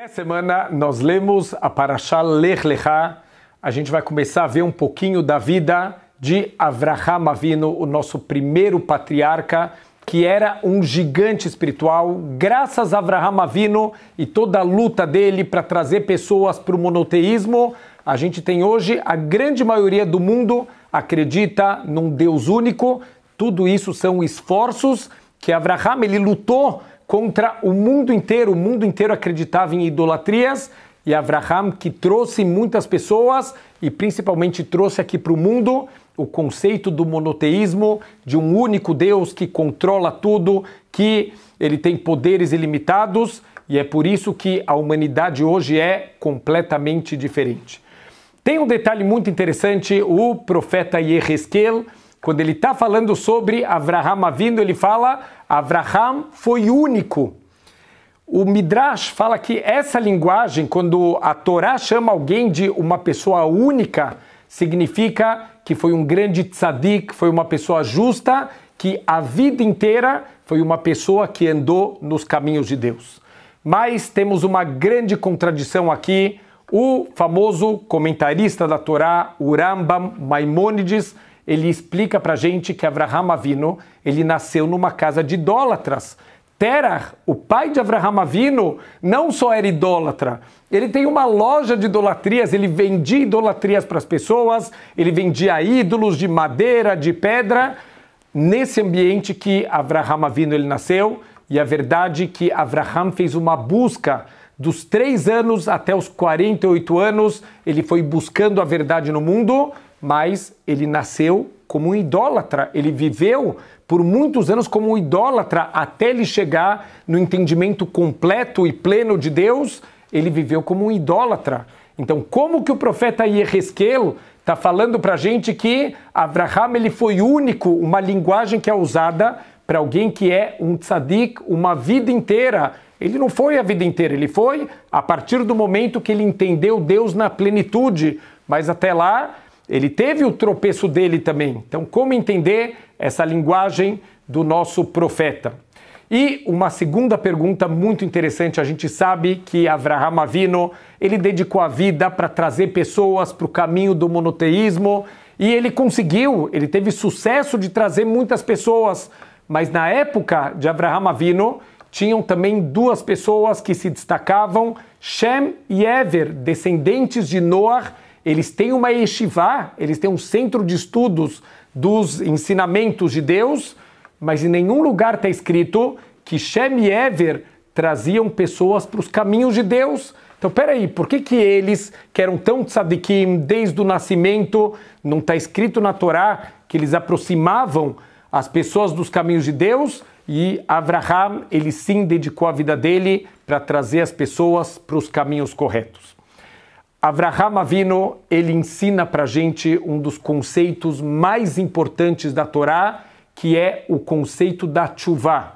Nessa semana nós lemos a Parashá Lech Lechá. A gente vai começar a ver um pouquinho da vida de Avraham Avino, o nosso primeiro patriarca, que era um gigante espiritual. Graças a Avraham Avino e toda a luta dele para trazer pessoas para o monoteísmo, a gente tem hoje a grande maioria do mundo acredita num Deus único. Tudo isso são esforços que Avraham ele lutou contra o mundo inteiro. O mundo inteiro acreditava em idolatrias e Abraham que trouxe muitas pessoas e principalmente trouxe aqui para o mundo o conceito do monoteísmo, de um único Deus que controla tudo, que ele tem poderes ilimitados e é por isso que a humanidade hoje é completamente diferente. Tem um detalhe muito interessante, o profeta Yehezkel, quando ele está falando sobre Avraham vindo, ele fala Avraham foi único. O Midrash fala que essa linguagem, quando a Torá chama alguém de uma pessoa única, significa que foi um grande tzadik, foi uma pessoa justa, que a vida inteira foi uma pessoa que andou nos caminhos de Deus. Mas temos uma grande contradição aqui. O famoso comentarista da Torá, Urambam Maimônides, ele explica para a gente que Avraham Avino ele nasceu numa casa de idólatras. Terah, o pai de Avraham Avino, não só era idólatra, ele tem uma loja de idolatrias, ele vendia idolatrias para as pessoas, ele vendia ídolos de madeira, de pedra, nesse ambiente que Avraham Avino ele nasceu, e a verdade é que Avraham fez uma busca dos três anos até os 48 anos, ele foi buscando a verdade no mundo, mas ele nasceu como um idólatra, ele viveu por muitos anos como um idólatra até ele chegar no entendimento completo e pleno de Deus, ele viveu como um idólatra. Então, como que o profeta Yerresquelo está falando para a gente que Abraham ele foi único, uma linguagem que é usada para alguém que é um tzadik uma vida inteira. Ele não foi a vida inteira, ele foi a partir do momento que ele entendeu Deus na plenitude. Mas até lá, ele teve o tropeço dele também. Então, como entender essa linguagem do nosso profeta? E uma segunda pergunta muito interessante, a gente sabe que Avraham Avino, ele dedicou a vida para trazer pessoas para o caminho do monoteísmo e ele conseguiu, ele teve sucesso de trazer muitas pessoas, mas na época de Avraham Avino, tinham também duas pessoas que se destacavam, Shem e Ever, descendentes de Noar, eles têm uma yeshivá, eles têm um centro de estudos dos ensinamentos de Deus, mas em nenhum lugar está escrito que Shem e Ever traziam pessoas para os caminhos de Deus. Então, peraí, por que, que eles, que eram tão tzadikim desde o nascimento, não está escrito na Torá que eles aproximavam as pessoas dos caminhos de Deus? E Abraham, ele sim dedicou a vida dele para trazer as pessoas para os caminhos corretos. Avraham Avino, ele ensina para gente um dos conceitos mais importantes da Torá, que é o conceito da chuva.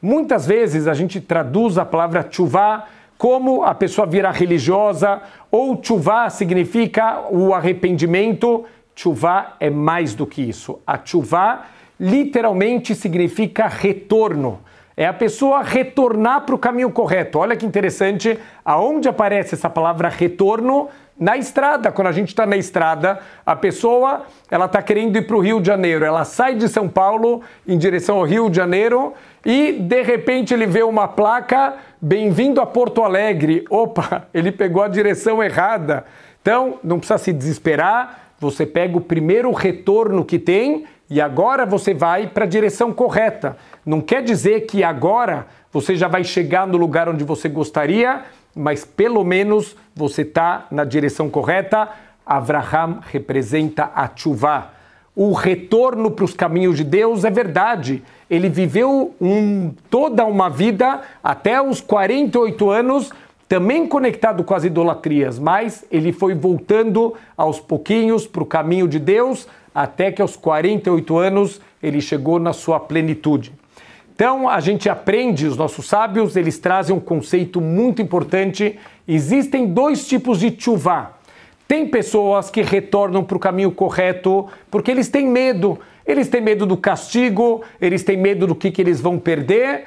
Muitas vezes a gente traduz a palavra chuva como a pessoa virar religiosa, ou chuva significa o arrependimento. Chuva é mais do que isso. A chuva literalmente significa retorno é a pessoa retornar para o caminho correto. Olha que interessante, aonde aparece essa palavra retorno? Na estrada, quando a gente está na estrada, a pessoa ela está querendo ir para o Rio de Janeiro, ela sai de São Paulo em direção ao Rio de Janeiro e de repente ele vê uma placa Bem-vindo a Porto Alegre. Opa, ele pegou a direção errada. Então não precisa se desesperar. Você pega o primeiro retorno que tem e agora você vai para a direção correta. Não quer dizer que agora você já vai chegar no lugar onde você gostaria, mas pelo menos você está na direção correta. Avraham representa a Tchuvah o retorno para os caminhos de Deus é verdade. Ele viveu um, toda uma vida, até os 48 anos, também conectado com as idolatrias, mas ele foi voltando aos pouquinhos para o caminho de Deus, até que aos 48 anos ele chegou na sua plenitude. Então a gente aprende, os nossos sábios, eles trazem um conceito muito importante. Existem dois tipos de chuvá. Tem pessoas que retornam para o caminho correto porque eles têm medo. Eles têm medo do castigo, eles têm medo do que, que eles vão perder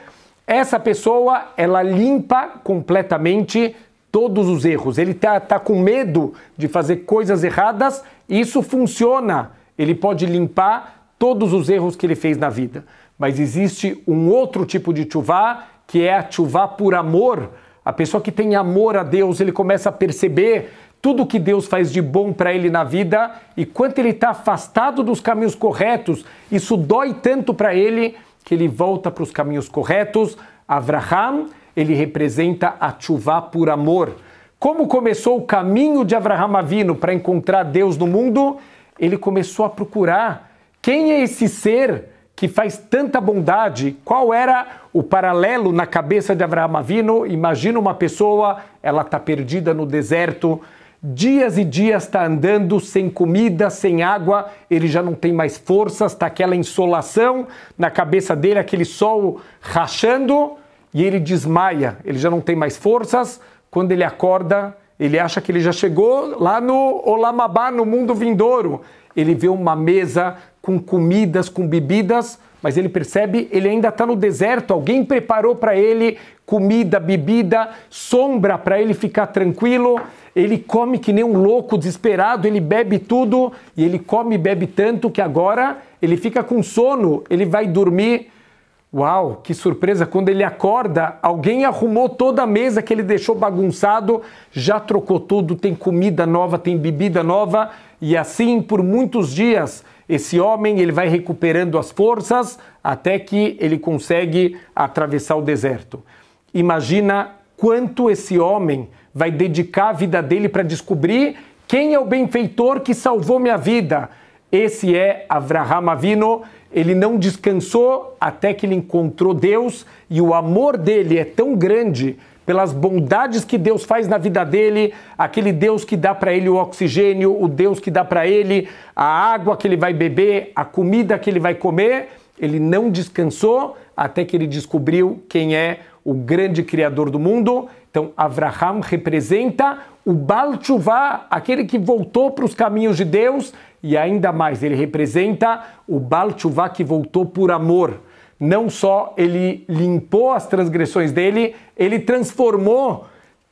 essa pessoa, ela limpa completamente todos os erros. Ele tá, tá com medo de fazer coisas erradas, isso funciona. Ele pode limpar todos os erros que ele fez na vida. Mas existe um outro tipo de chuvá, que é a chuvá por amor. A pessoa que tem amor a Deus, ele começa a perceber tudo que Deus faz de bom para ele na vida e quanto ele está afastado dos caminhos corretos, isso dói tanto para ele que ele volta para os caminhos corretos. Avraham, ele representa a chuva por amor. Como começou o caminho de Avraham Avino para encontrar Deus no mundo? Ele começou a procurar quem é esse ser que faz tanta bondade, qual era o paralelo na cabeça de Abraham Avino? Imagina uma pessoa, ela está perdida no deserto, dias e dias está andando sem comida, sem água, ele já não tem mais forças, está aquela insolação na cabeça dele, aquele sol rachando e ele desmaia, ele já não tem mais forças. Quando ele acorda, ele acha que ele já chegou lá no Olamabá, no mundo vindouro. Ele vê uma mesa com comidas, com bebidas, mas ele percebe ele ainda está no deserto. Alguém preparou para ele comida, bebida, sombra para ele ficar tranquilo ele come que nem um louco desesperado, ele bebe tudo e ele come e bebe tanto que agora ele fica com sono, ele vai dormir. Uau, que surpresa! Quando ele acorda, alguém arrumou toda a mesa que ele deixou bagunçado, já trocou tudo, tem comida nova, tem bebida nova, e assim por muitos dias esse homem ele vai recuperando as forças até que ele consegue atravessar o deserto. Imagina quanto esse homem vai dedicar a vida dele para descobrir quem é o benfeitor que salvou minha vida. Esse é Avraham Avino. Ele não descansou até que ele encontrou Deus e o amor dele é tão grande pelas bondades que Deus faz na vida dele, aquele Deus que dá para ele o oxigênio, o Deus que dá para ele a água que ele vai beber, a comida que ele vai comer, ele não descansou até que ele descobriu quem é o grande criador do mundo. Então, Avraham representa o Baal Tshuva, aquele que voltou para os caminhos de Deus, e ainda mais, ele representa o Baal Tshuva que voltou por amor. Não só ele limpou as transgressões dele, ele transformou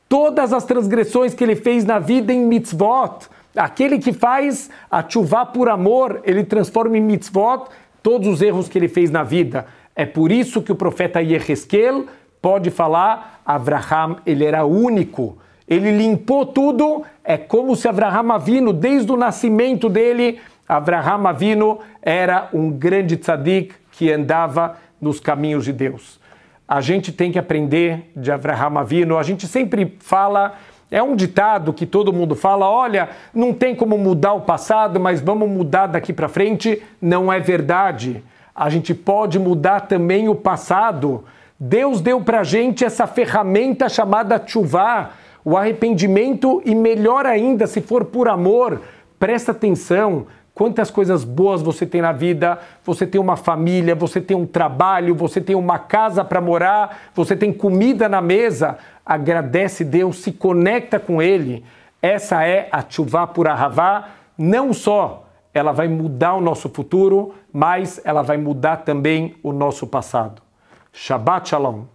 todas as transgressões que ele fez na vida em mitzvot. Aquele que faz a chuva por amor, ele transforma em mitzvot todos os erros que ele fez na vida. É por isso que o profeta Yeheskel Pode falar, Avraham, ele era único. Ele limpou tudo, é como se Avraham Avino, desde o nascimento dele, Avraham Avino era um grande tzadik que andava nos caminhos de Deus. A gente tem que aprender de Avraham Avino, a gente sempre fala é um ditado que todo mundo fala: olha, não tem como mudar o passado, mas vamos mudar daqui para frente. Não é verdade. A gente pode mudar também o passado, Deus deu para a gente essa ferramenta chamada chuvá, o arrependimento e melhor ainda, se for por amor, presta atenção. Quantas coisas boas você tem na vida? Você tem uma família, você tem um trabalho, você tem uma casa para morar, você tem comida na mesa. Agradece Deus, se conecta com Ele. Essa é a chuva por Ahavá. Não só ela vai mudar o nosso futuro, mas ela vai mudar também o nosso passado. Shabbat Shalom.